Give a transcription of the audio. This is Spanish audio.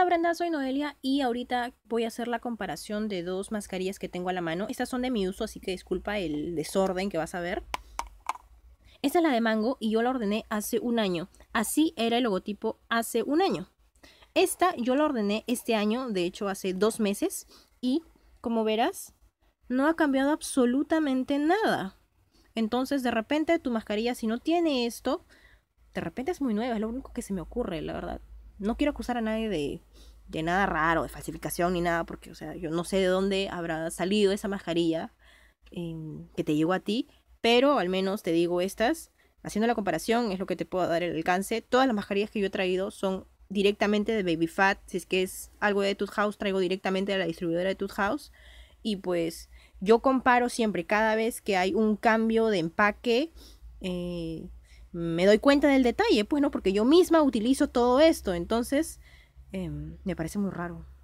Hola Brenda, soy Noelia y ahorita voy a hacer la comparación de dos mascarillas que tengo a la mano. Estas son de mi uso, así que disculpa el desorden que vas a ver. Esta es la de mango y yo la ordené hace un año. Así era el logotipo hace un año. Esta yo la ordené este año, de hecho hace dos meses. Y como verás, no ha cambiado absolutamente nada. Entonces de repente tu mascarilla si no tiene esto, de repente es muy nueva, es lo único que se me ocurre, la verdad no quiero acusar a nadie de, nada raro, de falsificación ni nada, porque, o sea, yo no sé de dónde habrá salido esa mascarilla em, que te llegó a ti, pero al menos te digo estas, haciendo la comparación, es lo que te puedo dar el alcance. Todas las mascarillas que yo he traído son directamente de Baby Fat, si es que es algo de Tooth House, traigo directamente de la distribuidora de Tooth House, y pues yo comparo siempre, cada vez que hay un cambio de empaque, eh, me doy cuenta del detalle, pues no, porque yo misma utilizo todo esto, entonces em, me parece muy raro.